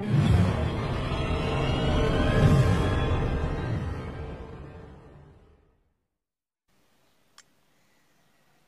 Minh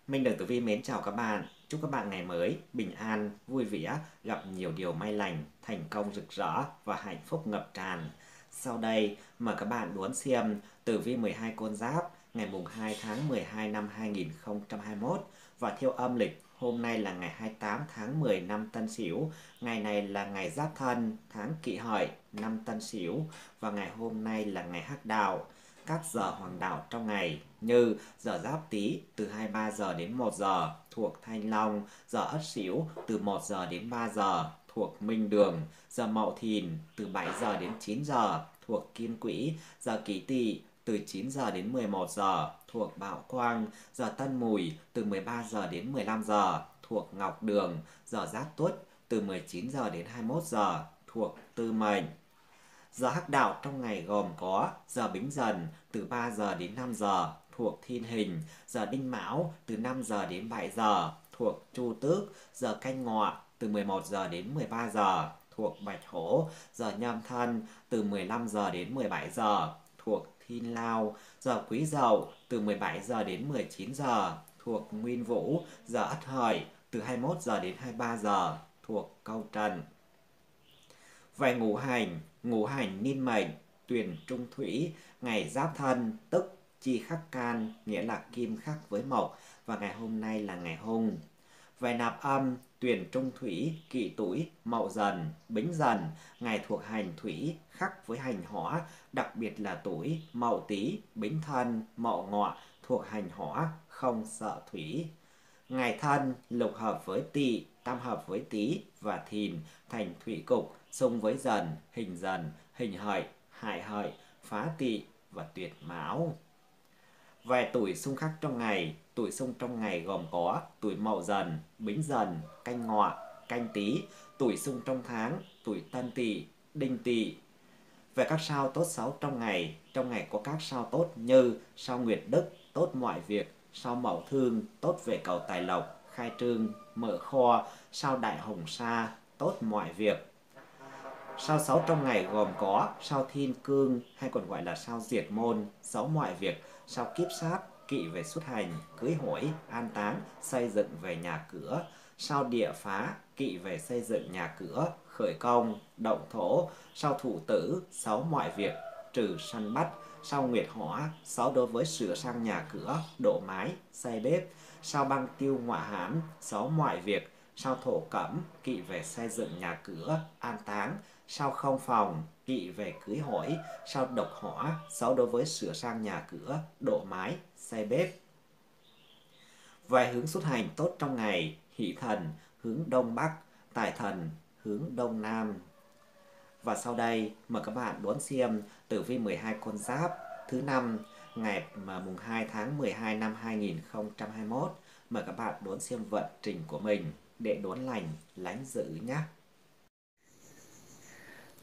Đường Tử Vi mến chào các bạn. Chúc các bạn ngày mới bình an, vui vẻ, gặp nhiều điều may lành, thành công rực rỡ và hạnh phúc ngập tràn. Sau đây, mời các bạn đón xem Tử Vi 12 con giáp ngày mùng 2 tháng 12 năm 2021 và theo âm lịch Hôm nay là ngày 28 tháng 10 năm Tân Sửu, ngày này là ngày Giáp Thân, tháng Kỷ Hợi, năm Tân Sửu và ngày hôm nay là ngày Hắc Đạo. Các giờ hoàng đạo trong ngày như giờ Giáp Tý từ 23 giờ đến 1 giờ thuộc Thanh Long, giờ Ất Sửu từ 1 giờ đến 3 giờ thuộc Minh Đường, giờ Mậu Thìn từ 7 giờ đến 9 giờ thuộc Kim Quỹ, giờ Kỷ Tỵ từ 9 giờ đến 11 giờ thuộc Bảo Quang, giờ Tân Mùi từ 13 giờ đến 15 giờ thuộc Ngọc Đường, giờ Giáp Tuất từ 19 giờ đến 21 giờ thuộc Tư Mệnh. Giờ hắc đạo trong ngày gồm có giờ Bính Dần từ 3 giờ đến 5 giờ thuộc Thiên Hình, giờ Đinh Mão từ 5 giờ đến 7 giờ thuộc Chu Tước, giờ Canh Ngọ từ 11 giờ đến 13 giờ thuộc Bạch Hổ, giờ Nhâm Thân từ 15 giờ đến 17 giờ thuộc Thin Lao, giờ Quý Dậu từ 17 giờ đến 19 giờ thuộc Nguyên Vũ, giờ Ất Hợi từ 21 giờ đến 23 giờ thuộc Câu Trần. Về ngũ hành, ngũ hành niên mệnh, tuyền trung thủy, ngày giáp thân, tức chi khắc can, nghĩa là kim khắc với mộc, và ngày hôm nay là ngày hung. Về nạp âm, tuyển trung thủy, kỵ tuổi, mậu dần, bính dần, ngày thuộc hành thủy khắc với hành hỏa, đặc biệt là tuổi, mậu tý, bính thân, mậu ngọ thuộc hành hỏa, không sợ thủy. Ngày thân lục hợp với tỵ, tam hợp với tý và thìn thành thủy cục, xung với dần, hình dần, hình hợi, hại hợi, phá tỵ và tuyệt máu Về tuổi xung khắc trong ngày, tuổi xung trong ngày gồm có tuổi mậu dần, bính dần, canh ngọ, canh tý, tuổi xung trong tháng, tuổi tân tỵ, đinh tỵ. Về các sao tốt xấu trong ngày, trong ngày có các sao tốt như sao nguyệt đức, tốt mọi việc, sao mậu thương, tốt về cầu tài lộc, khai trương, mở kho, sao đại hồng sa, tốt mọi việc. Sao xấu trong ngày gồm có sao thiên cương hay còn gọi là sao diệt môn, xấu mọi việc, sao kiếp sát, kỵ về xuất hành, cưới hỏi, an táng, xây dựng về nhà cửa, sau địa phá, kỵ về xây dựng nhà cửa, khởi công, động thổ, sau thủ tử, sáu mọi việc, trừ săn bắt, sau nguyệt hỏa, sáu đối với sửa sang nhà cửa, đổ mái, xây bếp, sau băng tiêu ngoại hãm, sáu mọi việc, sau thổ cẩm, kỵ về xây dựng nhà cửa, an táng, sau không phòng, trị về cưới hỏi, sau độc hỏa, sau đối với sửa sang nhà cửa, độ mái, xây bếp. Vài hướng xuất hành tốt trong ngày, hỷ thần, hướng đông bắc, tài thần, hướng đông nam. Và sau đây, mời các bạn đón xem tử vi 12 con giáp thứ năm ngày mà mùng 2 tháng 12 năm 2021. Mời các bạn đón xem vận trình của mình để đón lành, lánh dữ nhé.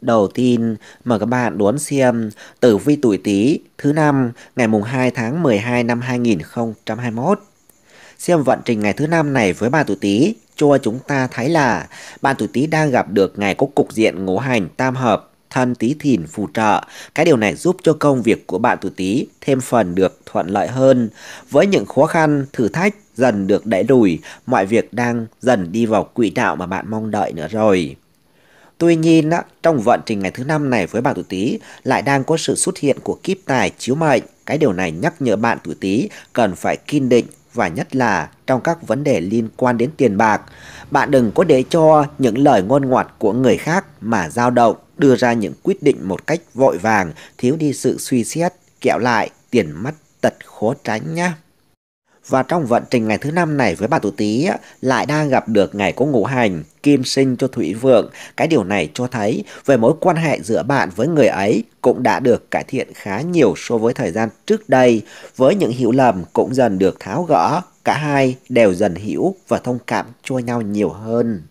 Đầu tiên, mời các bạn đón xem Tử vi tuổi Tý thứ năm ngày mùng 2 tháng 12 năm 2021. Xem vận trình ngày thứ năm này với bạn tuổi Tý cho chúng ta thấy là bạn tuổi Tý đang gặp được ngày có cục diện ngũ hành tam hợp thân tí thìn phù trợ. Cái điều này giúp cho công việc của bạn tuổi Tý thêm phần được thuận lợi hơn. Với những khó khăn, thử thách dần được đẩy lùi, mọi việc đang dần đi vào quỹ đạo mà bạn mong đợi nữa rồi. Tuy nhiên, trong vận trình ngày thứ năm này với bạn tuổi Tý lại đang có sự xuất hiện của kiếp tài chiếu mệnh. Cái điều này nhắc nhở bạn tuổi Tý cần phải kiên định và nhất là trong các vấn đề liên quan đến tiền bạc. Bạn đừng có để cho những lời ngôn ngoặt của người khác mà dao động, đưa ra những quyết định một cách vội vàng, thiếu đi sự suy xét, kẹo lại, tiền mất tật khó tránh nhé. Và trong vận trình ngày thứ năm này với bà tuổi Tý lại đang gặp được ngày có ngũ hành, kim sinh cho Thủy Vượng. Cái điều này cho thấy về mối quan hệ giữa bạn với người ấy cũng đã được cải thiện khá nhiều so với thời gian trước đây, với những hiểu lầm cũng dần được tháo gỡ, cả hai đều dần hiểu và thông cảm cho nhau nhiều hơn.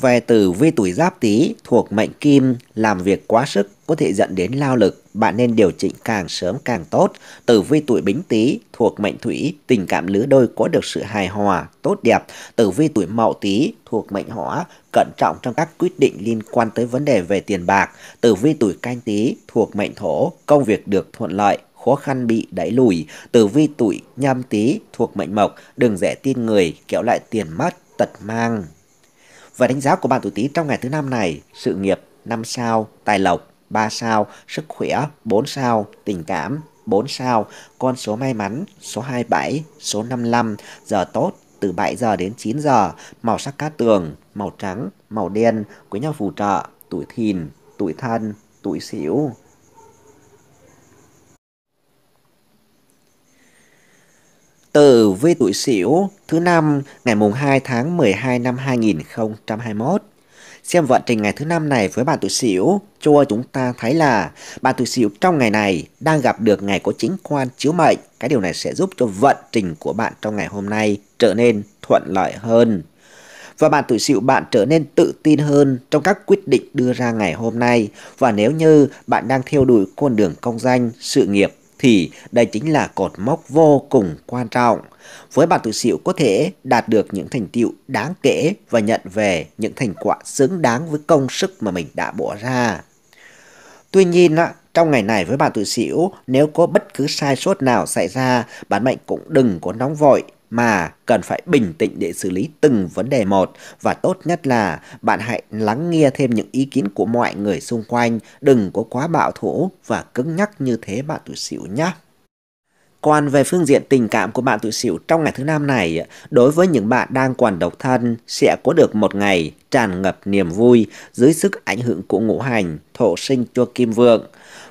Về tử vi tuổi giáp tý thuộc mệnh kim, làm việc quá sức có thể dẫn đến lao lực, bạn nên điều chỉnh càng sớm càng tốt. Tử vi tuổi Bính Tý thuộc mệnh Thủy, tình cảm lứa đôi có được sự hài hòa, tốt đẹp. Tử vi tuổi Mậu Tý thuộc mệnh Hỏa, cẩn trọng trong các quyết định liên quan tới vấn đề về tiền bạc. Tử vi tuổi Canh Tý thuộc mệnh Thổ, công việc được thuận lợi, khó khăn bị đẩy lùi. Tử vi tuổi Nhâm Tý thuộc mệnh Mộc, đừng dễ tin người, kéo lại tiền mất tật mang. Và đánh giá của bạn tuổi Tý trong ngày thứ năm này, sự nghiệp năm sao, tài lộc 3 sao, sức khỏe 4 sao, tình cảm 4 sao, con số may mắn số 27, số 55, giờ tốt từ 7 giờ đến 9 giờ, màu sắc cát tường, màu trắng, màu đen, quý nhau phù trợ, tuổi thìn, tuổi thân, tuổi sửu. từ vi tuổi sửu thứ năm ngày mùng 2 tháng 12 năm 2021. Xem vận trình ngày thứ năm này với bạn tuổi Sửu, châu chúng ta thấy là bạn tuổi Sửu trong ngày này đang gặp được ngày có chính quan chiếu mệnh. Cái điều này sẽ giúp cho vận trình của bạn trong ngày hôm nay trở nên thuận lợi hơn. Và bạn tuổi Sửu bạn trở nên tự tin hơn trong các quyết định đưa ra ngày hôm nay. Và nếu như bạn đang theo đuổi con đường công danh, sự nghiệp thì đây chính là cột mốc vô cùng quan trọng. Với bạn tự xỉu có thể đạt được những thành tiệu đáng kể và nhận về những thành quả xứng đáng với công sức mà mình đã bỏ ra. Tuy nhiên, trong ngày này với bạn tự xỉu, nếu có bất cứ sai sót nào xảy ra, bạn mệnh cũng đừng có nóng vội mà cần phải bình tĩnh để xử lý từng vấn đề một và tốt nhất là bạn hãy lắng nghe thêm những ý kiến của mọi người xung quanh, đừng có quá bạo thủ và cứng nhắc như thế bạn tuổi sửu nhé. Còn về phương diện tình cảm của bạn tuổi sửu trong ngày thứ năm này, đối với những bạn đang còn độc thân sẽ có được một ngày tràn ngập niềm vui dưới sức ảnh hưởng của ngũ hành thổ sinh cho kim vượng.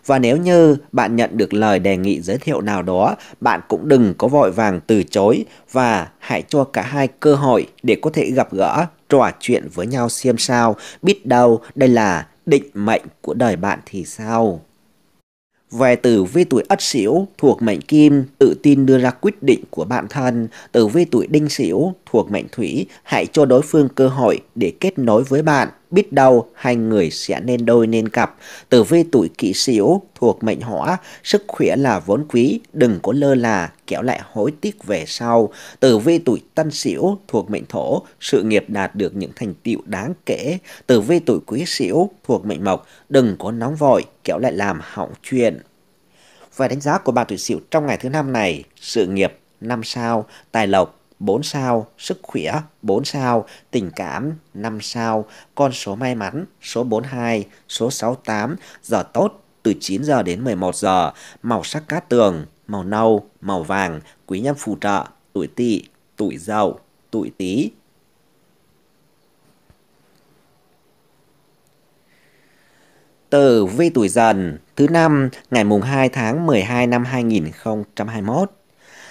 Và nếu như bạn nhận được lời đề nghị giới thiệu nào đó, bạn cũng đừng có vội vàng từ chối và hãy cho cả hai cơ hội để có thể gặp gỡ, trò chuyện với nhau xem sao, biết đâu đây là định mệnh của đời bạn thì sao. Về tử vi tuổi Ất Sửu thuộc mệnh Kim, tự tin đưa ra quyết định của bản thân, tử vi tuổi Đinh Sửu thuộc mệnh thủy, hãy cho đối phương cơ hội để kết nối với bạn. Biết đâu hai người sẽ nên đôi nên cặp. Tử vi tuổi kỷ sửu thuộc mệnh hỏa, sức khỏe là vốn quý, đừng có lơ là, kéo lại hối tiếc về sau. Tử vi tuổi tân sửu thuộc mệnh thổ, sự nghiệp đạt được những thành tựu đáng kể. Tử vi tuổi quý sửu thuộc mệnh mộc, đừng có nóng vội, kéo lại làm hỏng chuyện. Và đánh giá của bạn tuổi sửu trong ngày thứ năm này, sự nghiệp 5 sao, tài lộc 4 sao, sức khỏe 4 sao, tình cảm 5 sao, con số may mắn số 42, số 68, giờ tốt từ 9 giờ đến 11 giờ, màu sắc cát tường, màu nâu, màu vàng, quý nhân phù trợ, tuổi tỵ, tuổi dậu, tuổi tý, từ vi tuổi dần thứ năm ngày mùng 2 tháng 12 năm 2021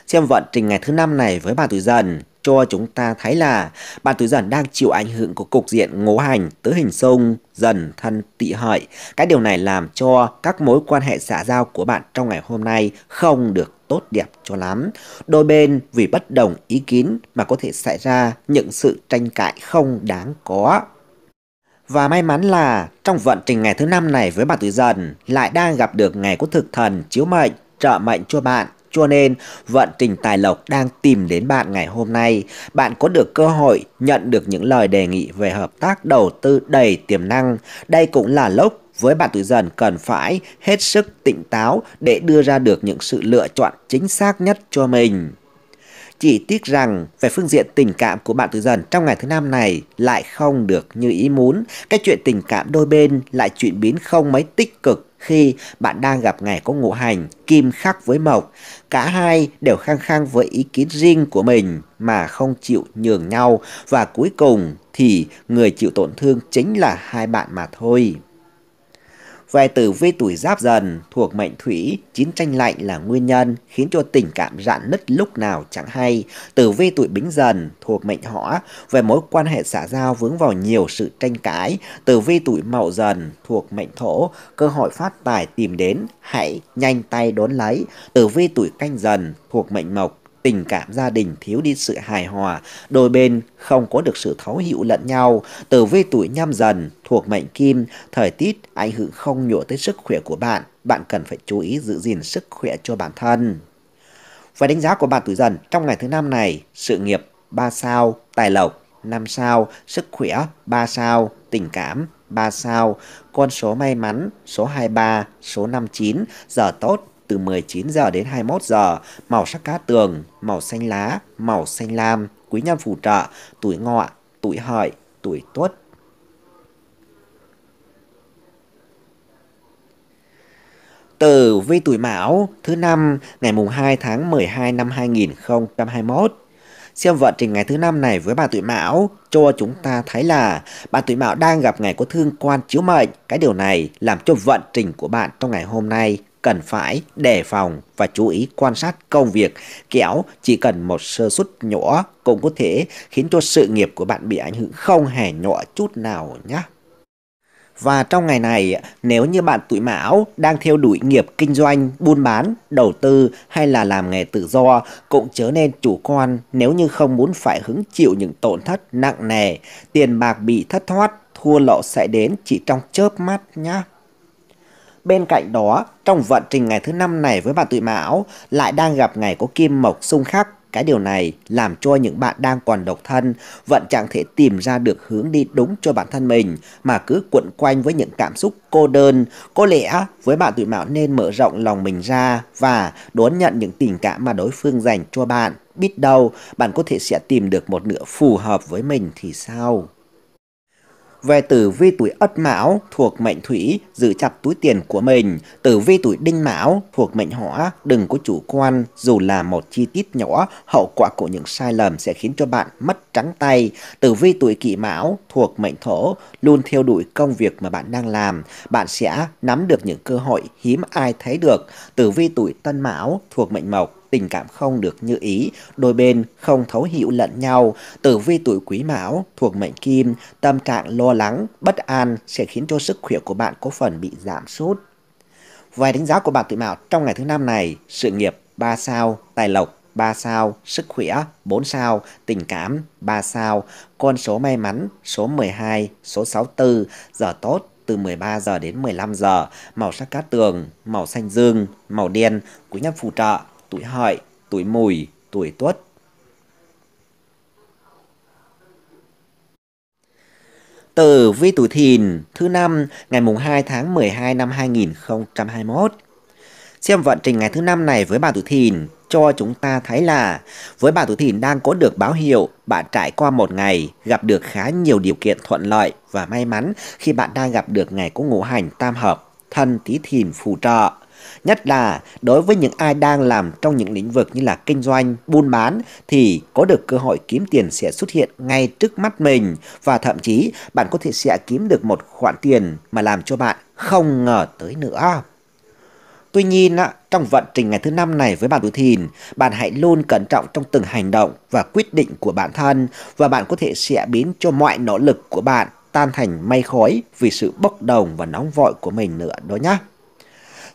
xem vận trình ngày thứ năm này với bàn tuổi dần cho chúng ta thấy là bàn tuổi dần đang chịu ảnh hưởng của cục diện ngũ hành tứ hình xung dần thân tị hợi. Cái điều này làm cho các mối quan hệ xã giao của bạn trong ngày hôm nay không được tốt đẹp cho lắm. Đôi bên vì bất đồng ý kiến mà có thể xảy ra những sự tranh cãi không đáng có. Và may mắn là trong vận trình ngày thứ năm này với bạn tuổi dần lại đang gặp được ngày của thực thần chiếu mệnh trợ mệnh cho bạn cho nên, vận trình tài lộc đang tìm đến bạn ngày hôm nay. Bạn có được cơ hội nhận được những lời đề nghị về hợp tác đầu tư đầy tiềm năng. Đây cũng là lúc với bạn tuổi dần cần phải hết sức tỉnh táo để đưa ra được những sự lựa chọn chính xác nhất cho mình chỉ tiếc rằng về phương diện tình cảm của bạn tuổi dần trong ngày thứ năm này lại không được như ý muốn. Cái chuyện tình cảm đôi bên lại chuyển biến không mấy tích cực khi bạn đang gặp ngày có ngũ hành, kim khắc với mộc, cả hai đều khăng khăng với ý kiến riêng của mình mà không chịu nhường nhau và cuối cùng thì người chịu tổn thương chính là hai bạn mà thôi. Về tử vi tuổi giáp dần thuộc mệnh thủy, chiến tranh lạnh là nguyên nhân khiến cho tình cảm rạn nứt lúc nào chẳng hay. Tử vi tuổi bính dần thuộc mệnh hỏa, về mối quan hệ xã giao vướng vào nhiều sự tranh cãi. Tử vi tuổi mậu dần thuộc mệnh thổ, cơ hội phát tài tìm đến, hãy nhanh tay đón lấy. Tử vi tuổi canh dần thuộc mệnh mộc, tình cảm gia đình thiếu đi sự hài hòa, đôi bên không có được sự thấu hiểu lẫn nhau. Tử vi tuổi nhâm dần thuộc mệnh kim, thời tiết ảnh hưởng không nhỏ tới sức khỏe của bạn. Bạn cần phải chú ý giữ gìn sức khỏe cho bản thân. Và đánh giá của bạn tuổi dần trong ngày thứ năm này, sự nghiệp 3 sao, tài lộc 5 sao, sức khỏe 3 sao, tình cảm 3 sao, con số may mắn số 23, số 59, giờ tốt từ 19 giờ đến 21 giờ, màu sắc cá tường, màu xanh lá, màu xanh lam, quý nhân phù trợ, tuổi ngọ, tuổi hợi, tuổi tuất. từ vi tuổi Mão thứ năm ngày mùng 2 tháng 12 năm 2021. Xem vận trình ngày thứ năm này với bà tuổi Mão cho chúng ta thấy là bà tuổi Mão đang gặp ngày có thương quan chiếu mệnh. Cái điều này làm cho vận trình của bạn trong ngày hôm nay cần phải đề phòng và chú ý quan sát công việc, kéo chỉ cần một sơ suất nhỏ cũng có thể khiến cho sự nghiệp của bạn bị ảnh hưởng không hề nhỏ chút nào nhé. Và trong ngày này, nếu như bạn tuổi mão đang theo đuổi nghiệp kinh doanh, buôn bán, đầu tư hay là làm nghề tự do, cũng chớ nên chủ quan nếu như không muốn phải hứng chịu những tổn thất nặng nề, tiền bạc bị thất thoát, thua lỗ sẽ đến chỉ trong chớp mắt nhé. Bên cạnh đó, trong vận trình ngày thứ năm này với bạn tuổi mão lại đang gặp ngày có kim mộc xung khắc. Cái điều này làm cho những bạn đang còn độc thân vẫn chẳng thể tìm ra được hướng đi đúng cho bản thân mình mà cứ quẩn quanh với những cảm xúc cô đơn. Có lẽ với bạn tuổi mão nên mở rộng lòng mình ra và đón nhận những tình cảm mà đối phương dành cho bạn. Biết đâu bạn có thể sẽ tìm được một nửa phù hợp với mình thì sao? Về tử vi tuổi Ất Mão thuộc mệnh Thủy, giữ chặt túi tiền của mình. Tử vi tuổi Đinh Mão thuộc mệnh Hỏa, đừng có chủ quan, dù là một chi tiết nhỏ, hậu quả của những sai lầm sẽ khiến cho bạn mất trắng tay. Tử vi tuổi Kỷ Mão thuộc mệnh Thổ, luôn theo đuổi công việc mà bạn đang làm, bạn sẽ nắm được những cơ hội hiếm ai thấy được. Tử vi tuổi Tân Mão thuộc mệnh Mộc, tình cảm không được như ý, đôi bên không thấu hiểu lẫn nhau, tử vi tuổi quý mão thuộc mệnh kim, tâm trạng lo lắng, bất an sẽ khiến cho sức khỏe của bạn có phần bị giảm sút. Vài đánh giá của bạn tuổi mão trong ngày thứ năm này, sự nghiệp 3 sao, tài lộc 3 sao, sức khỏe 4 sao, tình cảm 3 sao, con số may mắn số 12, số 64, giờ tốt từ 13 giờ đến 15 giờ, màu sắc cát tường, màu xanh dương, màu đen, quý nhân phù trợ tuổi hợi, tuổi mùi, tuổi tuất. Tử vi tuổi thìn thứ năm ngày mùng 2 tháng 12 năm 2021. Xem vận trình ngày thứ năm này với bà tuổi thìn cho chúng ta thấy là với bà tuổi thìn đang có được báo hiệu bạn trải qua một ngày gặp được khá nhiều điều kiện thuận lợi và may mắn khi bạn đang gặp được ngày có ngũ hành tam hợp thân tí thìn phù trợ Nhất là đối với những ai đang làm trong những lĩnh vực như là kinh doanh, buôn bán thì có được cơ hội kiếm tiền sẽ xuất hiện ngay trước mắt mình và thậm chí bạn có thể sẽ kiếm được một khoản tiền mà làm cho bạn không ngờ tới nữa. Tuy nhiên, trong vận trình ngày thứ năm này với bạn tuổi thìn, bạn hãy luôn cẩn trọng trong từng hành động và quyết định của bản thân và bạn có thể sẽ biến cho mọi nỗ lực của bạn tan thành mây khói vì sự bốc đồng và nóng vội của mình nữa đó nhé.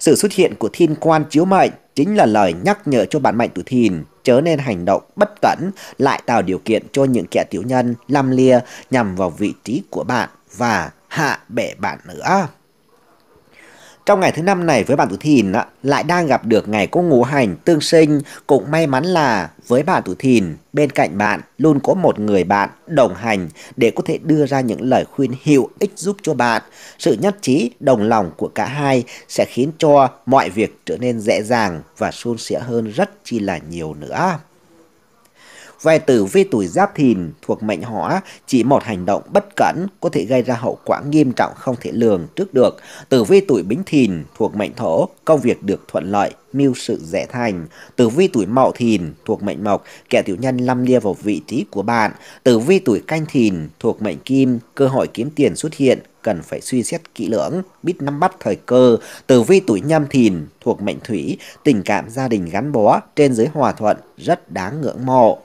Sự xuất hiện của thiên quan chiếu mệnh chính là lời nhắc nhở cho bản mệnh tuổi thìn chớ nên hành động bất cẩn lại tạo điều kiện cho những kẻ tiểu nhân làm lia nhằm vào vị trí của bạn và hạ bệ bạn nữa. Trong ngày thứ năm này với bạn tuổi thìn lại đang gặp được ngày có ngũ hành tương sinh, cũng may mắn là với bạn tuổi thìn, bên cạnh bạn luôn có một người bạn đồng hành để có thể đưa ra những lời khuyên hữu ích giúp cho bạn. Sự nhất trí, đồng lòng của cả hai sẽ khiến cho mọi việc trở nên dễ dàng và suôn sẻ hơn rất chi là nhiều nữa. Vài tử vi tuổi giáp thìn thuộc mệnh hỏa chỉ một hành động bất cẩn có thể gây ra hậu quả nghiêm trọng không thể lường trước được. Tử vi tuổi bính thìn thuộc mệnh thổ, công việc được thuận lợi, mưu sự dễ thành. Tử vi tuổi mậu thìn thuộc mệnh mộc, kẻ tiểu nhân lâm lia vào vị trí của bạn. Tử vi tuổi canh thìn thuộc mệnh kim, cơ hội kiếm tiền xuất hiện, cần phải suy xét kỹ lưỡng, biết nắm bắt thời cơ. Tử vi tuổi nhâm thìn thuộc mệnh thủy, tình cảm gia đình gắn bó, trên dưới hòa thuận, rất đáng ngưỡng mộ.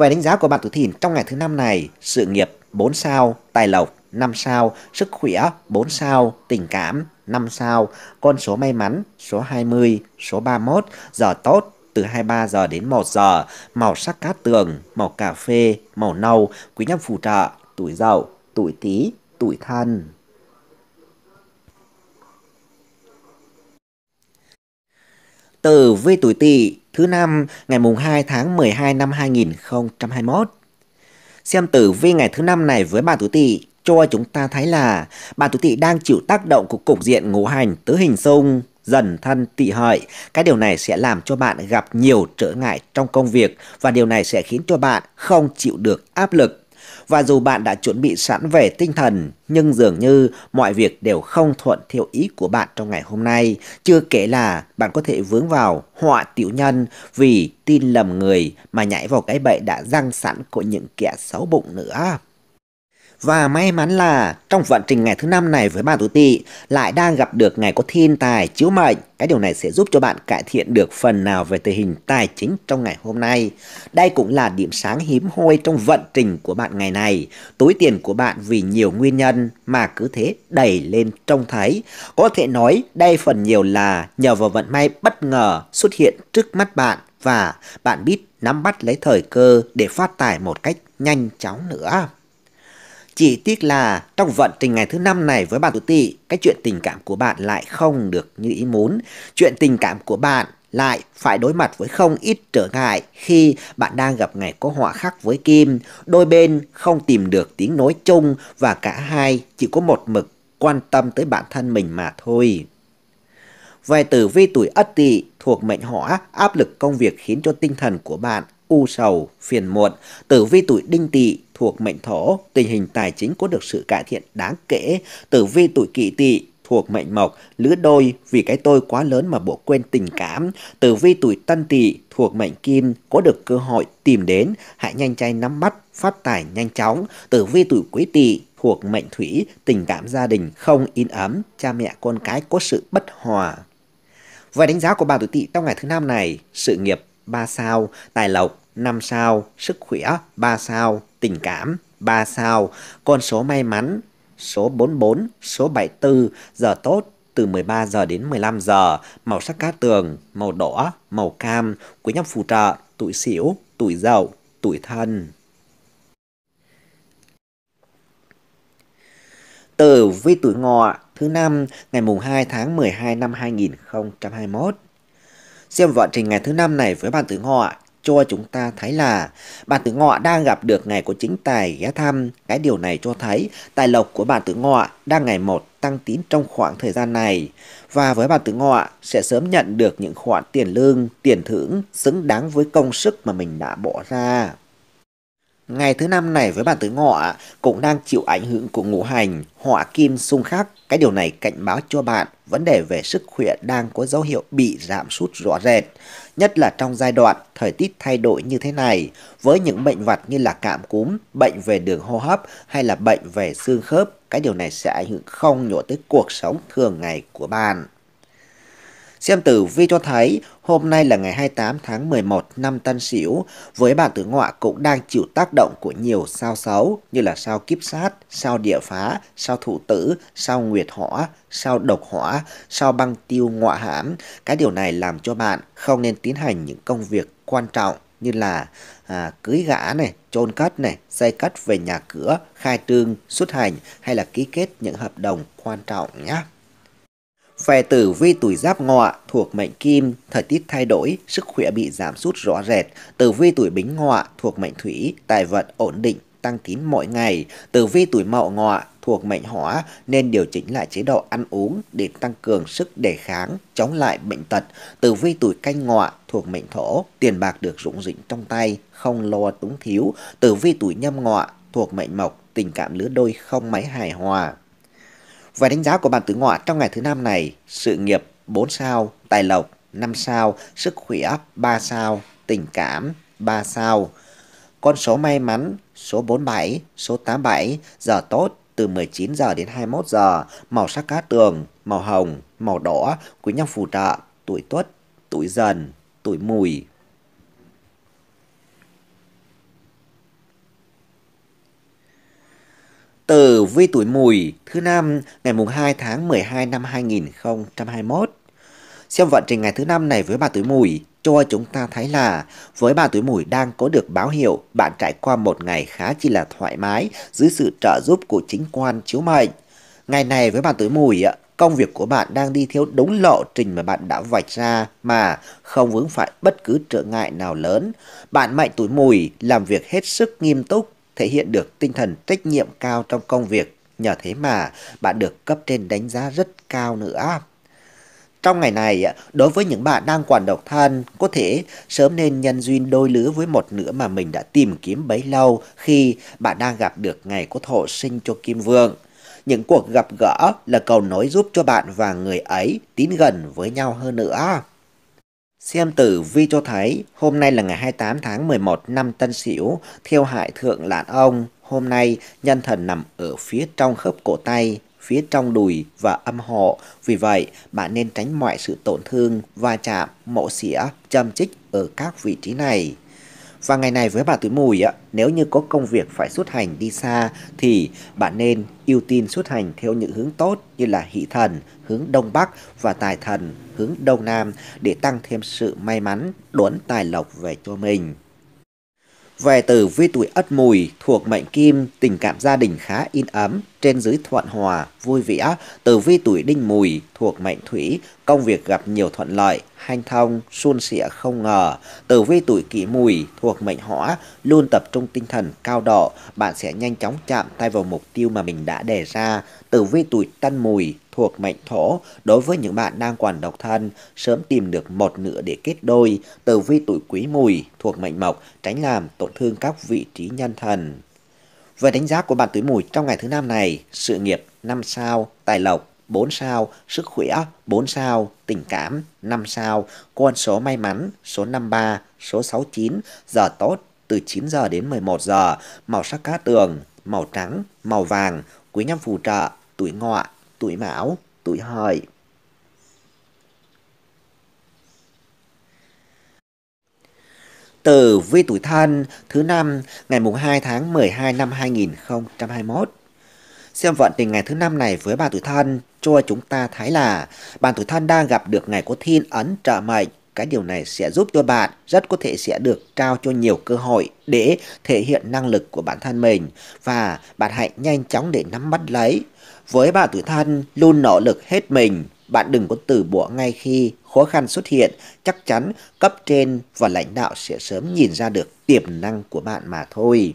Về đánh giá của bạn tuổi thìn trong ngày thứ năm này, sự nghiệp 4 sao, tài lộc 5 sao, sức khỏe 4 sao, tình cảm 5 sao, con số may mắn số 20, số 31, giờ tốt từ 23 giờ đến 1 giờ, màu sắc cát tường, màu cà phê, màu nâu, quý nhân phù trợ, tuổi giàu tuổi tý, tuổi thân. tử vi tuổi Tỵ thứ năm ngày mùng 2 tháng 12 năm 2021. Xem tử vi ngày thứ năm này với bà tuổi Tỵ cho chúng ta thấy là bà tuổi Tỵ đang chịu tác động của cục diện ngũ hành tứ hình xung dần thân tỵ hợi. Cái điều này sẽ làm cho bạn gặp nhiều trở ngại trong công việc và điều này sẽ khiến cho bạn không chịu được áp lực và dù bạn đã chuẩn bị sẵn về tinh thần, nhưng dường như mọi việc đều không thuận theo ý của bạn trong ngày hôm nay. Chưa kể là bạn có thể vướng vào họa tiểu nhân vì tin lầm người mà nhảy vào cái bẫy đã răng sẵn của những kẻ xấu bụng nữa. Và may mắn là trong vận trình ngày thứ năm này với bạn tuổi tỵ lại đang gặp được ngày có thiên tài chiếu mệnh. Cái điều này sẽ giúp cho bạn cải thiện được phần nào về tình hình tài chính trong ngày hôm nay. Đây cũng là điểm sáng hiếm hoi trong vận trình của bạn ngày này. Túi tiền của bạn vì nhiều nguyên nhân mà cứ thế đẩy lên trông thấy. Có thể nói đây phần nhiều là nhờ vào vận may bất ngờ xuất hiện trước mắt bạn và bạn biết nắm bắt lấy thời cơ để phát tài một cách nhanh chóng nữa. Chỉ tiếc là trong vận trình ngày thứ năm này với bạn tuổi tỵ, cái chuyện tình cảm của bạn lại không được như ý muốn. Chuyện tình cảm của bạn lại phải đối mặt với không ít trở ngại khi bạn đang gặp ngày có họa khắc với kim, đôi bên không tìm được tiếng nói chung và cả hai chỉ có một mực quan tâm tới bản thân mình mà thôi. Về tử vi tuổi Ất Tỵ thuộc mệnh Hỏa, áp lực công việc khiến cho tinh thần của bạn u sầu, phiền muộn, tử vi tuổi đinh tỵ thuộc mệnh thổ, tình hình tài chính có được sự cải thiện đáng kể, tử vi tuổi kỵ tỵ thuộc mệnh mộc, lứa đôi vì cái tôi quá lớn mà bỏ quên tình cảm, tử vi tuổi tân tỵ thuộc mệnh kim có được cơ hội tìm đến, hãy nhanh chay nắm bắt, phát tài nhanh chóng, tử vi tuổi quý tỵ thuộc mệnh thủy, tình cảm gia đình không yên ấm, cha mẹ con cái có sự bất hòa. Về đánh giá của bà tuổi tỵ trong ngày thứ năm này, sự nghiệp 3 sao, tài lộc 5 sao, sức khỏe 3 sao, tình cảm 3 sao, con số may mắn số 44, số 74, giờ tốt từ 13 giờ đến 15 giờ, màu sắc cát tường, màu đỏ, màu cam, quý nhân phù trợ, tuổi xỉu, tuổi dậu, tuổi thân. Tử vi tuổi ngọ thứ năm ngày mùng 2 tháng 12 năm 2021. Xem vận trình ngày thứ năm này với bạn tuổi ngọ cho chúng ta thấy là bạn tử ngọ đang gặp được ngày của chính tài ghé thăm. Cái điều này cho thấy tài lộc của bạn tử ngọ đang ngày một tăng tín trong khoảng thời gian này. Và với bạn tử ngọ sẽ sớm nhận được những khoản tiền lương, tiền thưởng xứng đáng với công sức mà mình đã bỏ ra. Ngày thứ năm này với bản tứ ngọ cũng đang chịu ảnh hưởng của ngũ hành, họa kim xung khắc. Cái điều này cảnh báo cho bạn vấn đề về sức khỏe đang có dấu hiệu bị giảm sút rõ rệt, nhất là trong giai đoạn thời tiết thay đổi như thế này, với những bệnh vặt như là cảm cúm, bệnh về đường hô hấp hay là bệnh về xương khớp, cái điều này sẽ ảnh hưởng không nhỏ tới cuộc sống thường ngày của bạn. Xem tử vi cho thấy hôm nay là ngày 28 tháng 11 năm Tân Sửu với bản tử ngọa cũng đang chịu tác động của nhiều sao xấu như là sao kiếp sát, sao địa phá, sao thủ tử, sao nguyệt hỏa, sao độc hỏa, sao băng tiêu ngọa hãm. Cái điều này làm cho bạn không nên tiến hành những công việc quan trọng như là à, cưới gã này, chôn cất này, xây cất về nhà cửa, khai trương, xuất hành hay là ký kết những hợp đồng quan trọng nhé. Về tử vi tuổi giáp ngọ thuộc mệnh kim, thời tiết thay đổi, sức khỏe bị giảm sút rõ rệt. Tử vi tuổi bính ngọ thuộc mệnh thủy, tài vận ổn định, tăng tín mỗi ngày. Tử vi tuổi mậu ngọ thuộc mệnh hỏa nên điều chỉnh lại chế độ ăn uống để tăng cường sức đề kháng, chống lại bệnh tật. Tử vi tuổi canh ngọ thuộc mệnh thổ, tiền bạc được rủng rỉnh trong tay, không lo túng thiếu. Tử vi tuổi nhâm ngọ thuộc mệnh mộc, tình cảm lứa đôi không mấy hài hòa. Và đánh giá của bạn tử ngọ trong ngày thứ năm này, sự nghiệp 4 sao, tài lộc 5 sao, sức khỏe 3 sao, tình cảm 3 sao. Con số may mắn số 47, số 87, giờ tốt từ 19 giờ đến 21 giờ, màu sắc cá tường, màu hồng, màu đỏ, quý nhân phù trợ, tuổi tuất, tuổi dần, tuổi mùi. tử vi tuổi mùi thứ năm ngày mùng 2 tháng 12 năm 2021. Xem vận trình ngày thứ năm này với bà tuổi mùi cho chúng ta thấy là với bà tuổi mùi đang có được báo hiệu bạn trải qua một ngày khá chi là thoải mái dưới sự trợ giúp của chính quan chiếu mệnh. Ngày này với bà tuổi mùi công việc của bạn đang đi theo đúng lộ trình mà bạn đã vạch ra mà không vướng phải bất cứ trở ngại nào lớn. Bạn mệnh tuổi mùi làm việc hết sức nghiêm túc thể hiện được tinh thần trách nhiệm cao trong công việc. Nhờ thế mà bạn được cấp trên đánh giá rất cao nữa. Trong ngày này, đối với những bạn đang còn độc thân, có thể sớm nên nhân duyên đôi lứa với một nửa mà mình đã tìm kiếm bấy lâu khi bạn đang gặp được ngày có thổ sinh cho Kim Vương. Những cuộc gặp gỡ là cầu nối giúp cho bạn và người ấy tín gần với nhau hơn nữa. Xem tử vi cho thấy hôm nay là ngày 28 tháng 11 năm Tân Sửu, theo hại thượng lạn ông. Hôm nay nhân thần nằm ở phía trong khớp cổ tay, phía trong đùi và âm hộ. Vì vậy, bạn nên tránh mọi sự tổn thương, va chạm, mổ xỉa, châm chích ở các vị trí này. Và ngày này với bà tuổi mùi, á, nếu như có công việc phải xuất hành đi xa thì bạn nên ưu tiên xuất hành theo những hướng tốt như là hỷ thần hướng Đông Bắc và tài thần hướng Đông Nam để tăng thêm sự may mắn đốn tài lộc về cho mình. Về từ vi tuổi ất mùi thuộc mệnh kim, tình cảm gia đình khá in ấm, trên dưới thuận hòa, vui vẻ. Từ vi tuổi đinh mùi thuộc mệnh thủy, công việc gặp nhiều thuận lợi, hanh thông, suôn sẻ không ngờ. Tử vi tuổi kỷ mùi thuộc mệnh hỏa, luôn tập trung tinh thần cao độ, bạn sẽ nhanh chóng chạm tay vào mục tiêu mà mình đã đề ra. Tử vi tuổi tân mùi thuộc mệnh thổ, đối với những bạn đang quản độc thân, sớm tìm được một nửa để kết đôi. Tử vi tuổi quý mùi thuộc mệnh mộc, tránh làm tổn thương các vị trí nhân thần. Về đánh giá của bạn tuổi mùi trong ngày thứ năm này, sự nghiệp năm sao, tài lộc 4 sao, sức khỏe 4 sao, tình cảm 5 sao, con số may mắn số 53, số 69, giờ tốt từ 9 giờ đến 11 giờ, màu sắc cá tường, màu trắng, màu vàng, quý nhân phù trợ, tuổi ngọ, tuổi mão, tuổi hợi. từ vi tuổi thân thứ năm ngày mùng 2 tháng 12 năm 2021 xem vận tình ngày thứ năm này với bàn tuổi thân cho chúng ta thấy là bạn tuổi thân đang gặp được ngày có thiên ấn trợ mệnh cái điều này sẽ giúp cho bạn rất có thể sẽ được trao cho nhiều cơ hội để thể hiện năng lực của bản thân mình và bạn hãy nhanh chóng để nắm bắt lấy. Với bạn tuổi thân luôn nỗ lực hết mình, bạn đừng có từ bỏ ngay khi khó khăn xuất hiện, chắc chắn cấp trên và lãnh đạo sẽ sớm nhìn ra được tiềm năng của bạn mà thôi.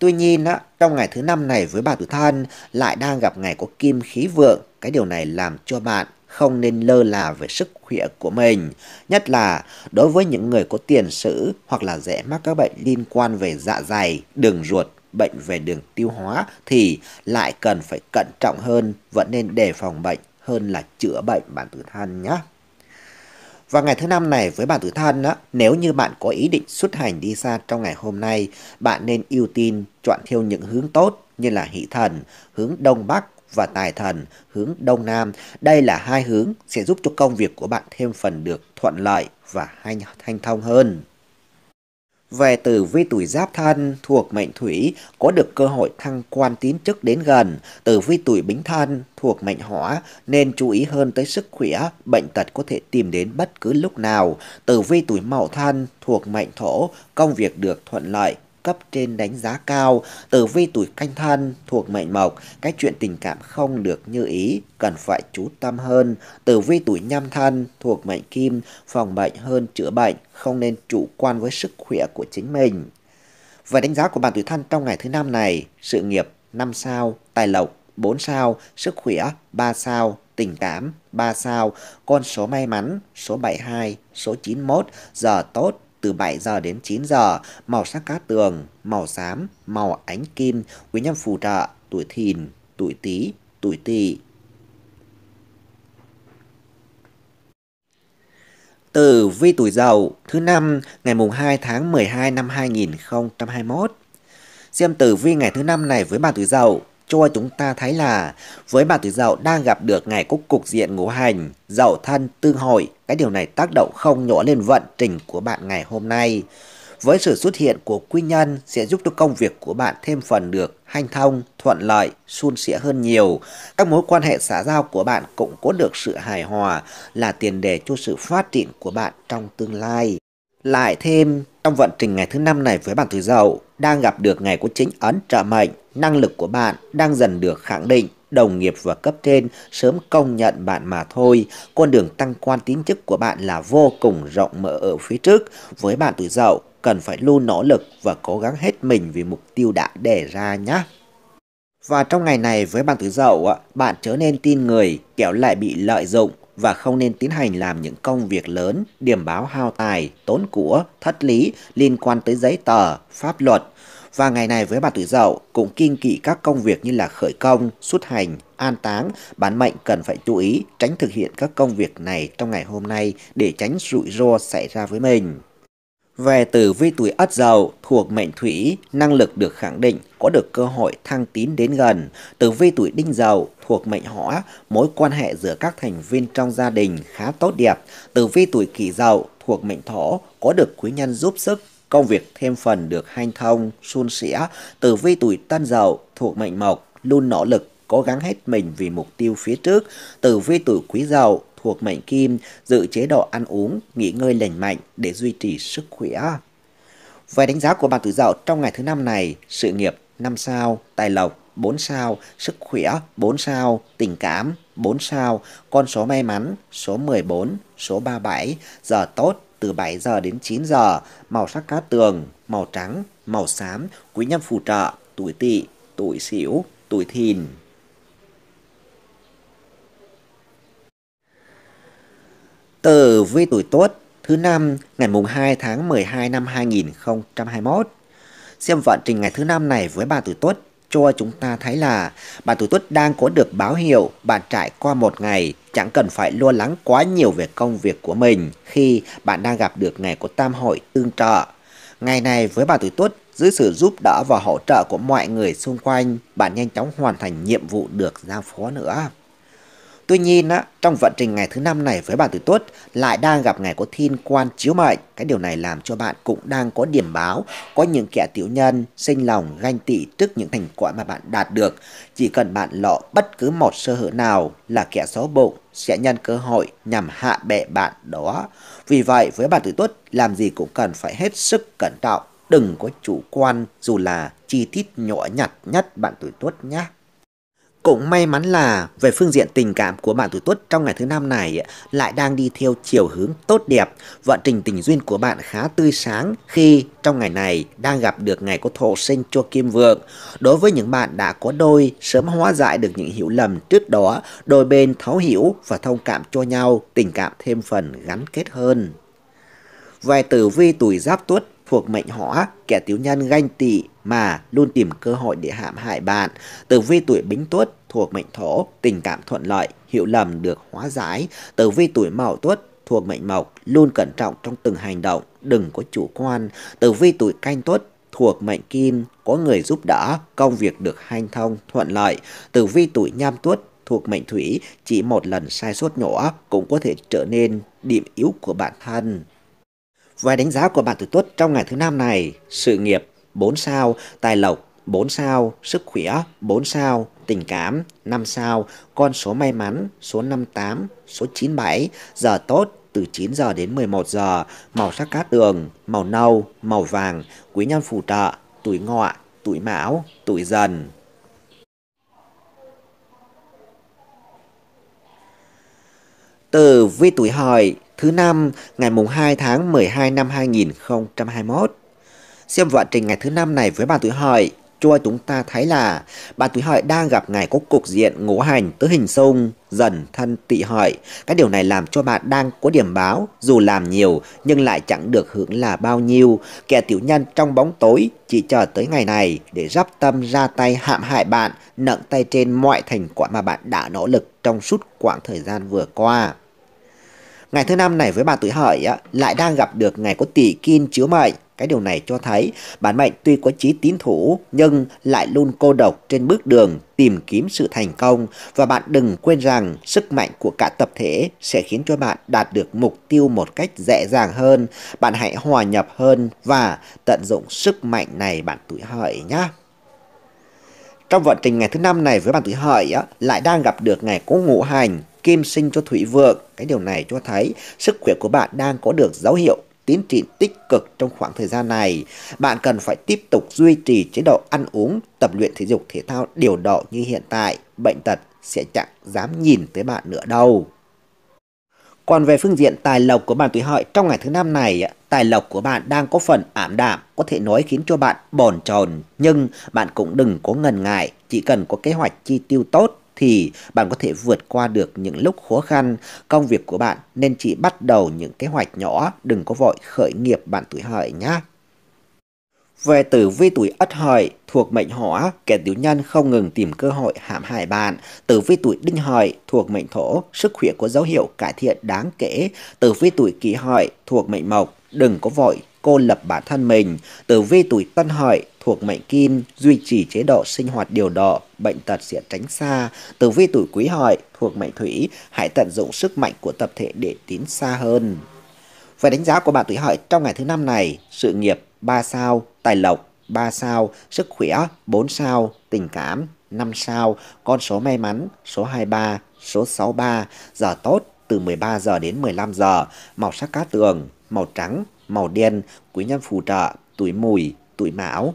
Tuy nhiên, á, trong ngày thứ năm này với bà tử than lại đang gặp ngày có kim khí vượng. Cái điều này làm cho bạn không nên lơ là về sức khỏe của mình. Nhất là đối với những người có tiền sử hoặc là dễ mắc các bệnh liên quan về dạ dày, đường ruột, bệnh về đường tiêu hóa thì lại cần phải cẩn trọng hơn, vẫn nên đề phòng bệnh hơn là chữa bệnh bạn tử than nhé. Và ngày thứ năm này với bạn tự thân, á, nếu như bạn có ý định xuất hành đi xa trong ngày hôm nay, bạn nên ưu tiên chọn theo những hướng tốt như là hỷ thần, hướng đông bắc và tài thần hướng đông nam. Đây là hai hướng sẽ giúp cho công việc của bạn thêm phần được thuận lợi và hay thanh thông hơn về tử vi tuổi giáp thân thuộc mệnh thủy có được cơ hội thăng quan tiến chức đến gần, tử vi tuổi bính thân thuộc mệnh hỏa nên chú ý hơn tới sức khỏe, bệnh tật có thể tìm đến bất cứ lúc nào, tử vi tuổi mậu thân thuộc mệnh thổ, công việc được thuận lợi, cấp trên đánh giá cao, tử vi tuổi canh thân thuộc mệnh mộc, các chuyện tình cảm không được như ý, cần phải chú tâm hơn. Tử vi tuổi nhâm thân thuộc mệnh kim, phòng bệnh hơn chữa bệnh, không nên chủ quan với sức khỏe của chính mình. Và đánh giá của bạn tuổi thân trong ngày thứ năm này, sự nghiệp 5 sao, tài lộc 4 sao, sức khỏe 3 sao, tình cảm 3 sao, con số may mắn số 72, số 91, giờ tốt từ 7 giờ đến 9 giờ, màu sắc cát tường, màu xám, màu ánh kim, quý nhân phù trợ, tuổi thìn, tuổi tý, tuổi tỵ. Tử vi tuổi dậu thứ năm ngày mùng 2 tháng 12 năm 2021. Xem tử vi ngày thứ năm này với bà tuổi dậu cho chúng ta thấy là với bà tuổi dậu đang gặp được ngày cúc cục diện ngũ hành, dậu thân tương hội, cái điều này tác động không nhỏ lên vận trình của bạn ngày hôm nay. Với sự xuất hiện của quy nhân sẽ giúp cho công việc của bạn thêm phần được hanh thông, thuận lợi, suôn sẻ hơn nhiều. Các mối quan hệ xã giao của bạn cũng có được sự hài hòa là tiền đề cho sự phát triển của bạn trong tương lai. Lại thêm, trong vận trình ngày thứ năm này với bạn tuổi dậu đang gặp được ngày của chính ấn trợ mệnh năng lực của bạn đang dần được khẳng định, đồng nghiệp và cấp trên sớm công nhận bạn mà thôi. Con đường tăng quan tín chức của bạn là vô cùng rộng mở ở phía trước. Với bạn tuổi dậu, cần phải luôn nỗ lực và cố gắng hết mình vì mục tiêu đã đề ra nhé. Và trong ngày này với bạn tuổi dậu, bạn chớ nên tin người, kéo lại bị lợi dụng và không nên tiến hành làm những công việc lớn, điểm báo hao tài, tốn của, thất lý liên quan tới giấy tờ, pháp luật và ngày này với bà tuổi dậu cũng kiên kỵ các công việc như là khởi công, xuất hành, an táng, bán mệnh cần phải chú ý tránh thực hiện các công việc này trong ngày hôm nay để tránh rủi ro xảy ra với mình. Về tử vi tuổi Ất Dậu thuộc mệnh Thủy, năng lực được khẳng định, có được cơ hội thăng tín đến gần. Tử vi tuổi Đinh Dậu thuộc mệnh Hỏa, mối quan hệ giữa các thành viên trong gia đình khá tốt đẹp. Tử vi tuổi Kỷ Dậu thuộc mệnh Thổ, có được quý nhân giúp sức Công việc thêm phần được hanh thông, suôn sẻ, từ vi tuổi tân dậu thuộc mệnh mộc, luôn nỗ lực, cố gắng hết mình vì mục tiêu phía trước. Từ vi tuổi quý dậu thuộc mệnh kim, giữ chế độ ăn uống, nghỉ ngơi lành mạnh để duy trì sức khỏe. Về đánh giá của bạn tử dậu trong ngày thứ năm này, sự nghiệp 5 sao, tài lộc 4 sao, sức khỏe 4 sao, tình cảm 4 sao, con số may mắn số 14, số 37, giờ tốt từ 7 giờ đến 9 giờ, màu sắc cát tường, màu trắng, màu xám, quý nhân phù trợ, tuổi tỵ, tuổi sửu, tuổi thìn. Tử vi tuổi tốt thứ năm ngày mùng 2 tháng 12 năm 2021. Xem vận trình ngày thứ năm này với bà tuổi tốt cho chúng ta thấy là bà tuổi tốt đang có được báo hiệu bạn trải qua một ngày chẳng cần phải lo lắng quá nhiều về công việc của mình khi bạn đang gặp được ngày của tam hội tương trợ. Ngày này với bà tuổi tuất dưới sự giúp đỡ và hỗ trợ của mọi người xung quanh, bạn nhanh chóng hoàn thành nhiệm vụ được giao phó nữa. Tuy nhiên, á, trong vận trình ngày thứ năm này với bạn tuổi tuất lại đang gặp ngày có thiên quan chiếu mệnh. Cái điều này làm cho bạn cũng đang có điểm báo, có những kẻ tiểu nhân, sinh lòng, ganh tị trước những thành quả mà bạn đạt được. Chỉ cần bạn lọ bất cứ một sơ hở nào là kẻ xấu bụng sẽ nhân cơ hội nhằm hạ bệ bạn đó. Vì vậy, với bạn tuổi tuất làm gì cũng cần phải hết sức cẩn trọng. Đừng có chủ quan dù là chi tiết nhỏ nhặt nhất bạn tuổi tuất nhé. Cũng may mắn là về phương diện tình cảm của bạn tuổi tuất trong ngày thứ năm này lại đang đi theo chiều hướng tốt đẹp. Vận trình tình duyên của bạn khá tươi sáng khi trong ngày này đang gặp được ngày có thọ sinh cho kim vượng. Đối với những bạn đã có đôi, sớm hóa giải được những hiểu lầm trước đó, đôi bên thấu hiểu và thông cảm cho nhau, tình cảm thêm phần gắn kết hơn. Về tử vi tuổi giáp tuất thuộc mệnh hỏa, kẻ tiểu nhân ganh tị mà luôn tìm cơ hội để hãm hại bạn. Tử vi tuổi bính tuất thuộc mệnh thổ, tình cảm thuận lợi, hiểu lầm được hóa giải. Tử vi tuổi mậu tuất thuộc mệnh mộc, luôn cẩn trọng trong từng hành động, đừng có chủ quan. Tử vi tuổi canh tuất thuộc mệnh kim, có người giúp đỡ, công việc được hanh thông, thuận lợi. Tử vi tuổi nhâm tuất thuộc mệnh thủy, chỉ một lần sai sót nhỏ cũng có thể trở nên điểm yếu của bản thân. Vài đánh giá của bạn tử tuất trong ngày thứ năm này, sự nghiệp 4 sao, tài lộc 4 sao, sức khỏe 4 sao, tình cảm 5 sao, con số may mắn số 58, số 97, giờ tốt từ 9 giờ đến 11 giờ, màu sắc cát tường, màu nâu, màu vàng, quý nhân phù trợ, tuổi ngọ, tuổi mão, tuổi dần. Từ vi tuổi hợi thứ năm ngày mùng 2 tháng 12 năm 2021. Xem vận trình ngày thứ năm này với bạn tuổi hợi, cho chúng ta thấy là bạn tuổi hợi đang gặp ngày có cục diện ngũ hành tứ hình xung dần thân tị hợi. Cái điều này làm cho bạn đang có điểm báo dù làm nhiều nhưng lại chẳng được hưởng là bao nhiêu. Kẻ tiểu nhân trong bóng tối chỉ chờ tới ngày này để dắp tâm ra tay hạm hại bạn, nặng tay trên mọi thành quả mà bạn đã nỗ lực trong suốt quãng thời gian vừa qua. Ngày thứ năm này với bà tuổi hợi á, lại đang gặp được ngày có tỷ kim chiếu mệnh. Cái điều này cho thấy bản mệnh tuy có chí tín thủ nhưng lại luôn cô độc trên bước đường tìm kiếm sự thành công và bạn đừng quên rằng sức mạnh của cả tập thể sẽ khiến cho bạn đạt được mục tiêu một cách dễ dàng hơn. Bạn hãy hòa nhập hơn và tận dụng sức mạnh này bạn tuổi hợi nhé trong vận trình ngày thứ năm này với bạn tuổi hợi á, lại đang gặp được ngày có ngũ hành kim sinh cho thủy vượng. Cái điều này cho thấy sức khỏe của bạn đang có được dấu hiệu tiến triển tích cực trong khoảng thời gian này. Bạn cần phải tiếp tục duy trì chế độ ăn uống, tập luyện thể dục thể thao điều độ như hiện tại. Bệnh tật sẽ chẳng dám nhìn tới bạn nữa đâu. Còn về phương diện tài lộc của bạn tuổi hợi trong ngày thứ năm này, tài lộc của bạn đang có phần ảm đạm, có thể nói khiến cho bạn bồn chồn, nhưng bạn cũng đừng có ngần ngại, chỉ cần có kế hoạch chi tiêu tốt thì bạn có thể vượt qua được những lúc khó khăn. Công việc của bạn nên chỉ bắt đầu những kế hoạch nhỏ, đừng có vội khởi nghiệp bạn tuổi hợi nhé. Về tử vi tuổi Ất Hợi thuộc mệnh Hỏa, kẻ tiểu nhân không ngừng tìm cơ hội hãm hại bạn. Tử vi tuổi Đinh Hợi thuộc mệnh Thổ, sức khỏe có dấu hiệu cải thiện đáng kể. Tử vi tuổi Kỷ Hợi thuộc mệnh Mộc, đừng có vội cô lập bản thân mình. Tử vi tuổi Tân Hợi thuộc mệnh kim, duy trì chế độ sinh hoạt điều độ, bệnh tật sẽ tránh xa. Tử vi tuổi quý hợi thuộc mệnh thủy, hãy tận dụng sức mạnh của tập thể để tiến xa hơn. Về đánh giá của bạn tuổi hợi trong ngày thứ năm này, sự nghiệp 3 sao, tài lộc 3 sao, sức khỏe 4 sao, tình cảm 5 sao, con số may mắn số 23, số 63, giờ tốt từ 13 giờ đến 15 giờ, màu sắc cá tường, màu trắng, màu đen, quý nhân phù trợ, tuổi mùi, tuổi mão,